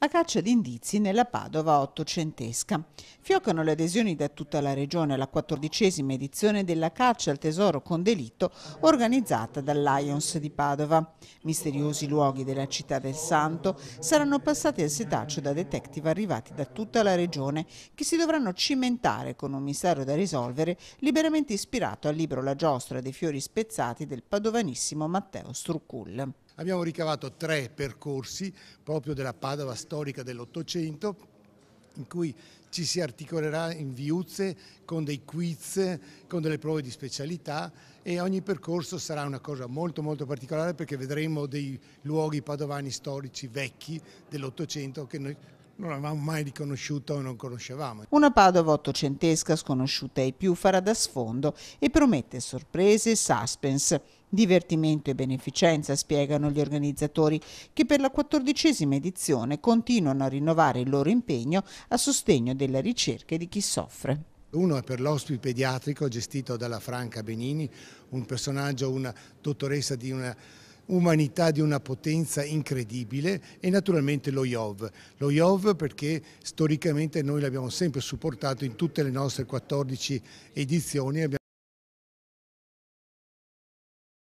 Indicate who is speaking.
Speaker 1: a caccia di indizi nella Padova ottocentesca. Fioccano le adesioni da tutta la regione alla quattordicesima edizione della caccia al tesoro con delitto organizzata dal Lions di Padova. Misteriosi luoghi della città del Santo saranno passati al setaccio da detective arrivati da tutta la regione che si dovranno cimentare con un mistero da risolvere liberamente ispirato al libro La giostra dei fiori spezzati
Speaker 2: del padovanissimo Matteo Struccull. Abbiamo ricavato tre percorsi proprio della Padova stessa storica dell'Ottocento in cui ci si articolerà in viuzze con dei quiz, con delle prove di specialità e ogni percorso sarà una cosa molto molto particolare perché vedremo dei luoghi padovani storici vecchi dell'Ottocento che noi non avevamo mai riconosciuto o non conoscevamo.
Speaker 1: Una Padova ottocentesca sconosciuta ai più farà da sfondo e promette sorprese e suspense. Divertimento e beneficenza, spiegano gli organizzatori, che per la quattordicesima edizione continuano a rinnovare il loro impegno a sostegno della ricerca di chi soffre.
Speaker 2: Uno è per l'ospite pediatrico gestito dalla Franca Benini, un personaggio, una dottoressa di una umanità di una potenza incredibile e naturalmente lo IOV. Lo IOV perché storicamente noi l'abbiamo sempre supportato in tutte le nostre 14 edizioni,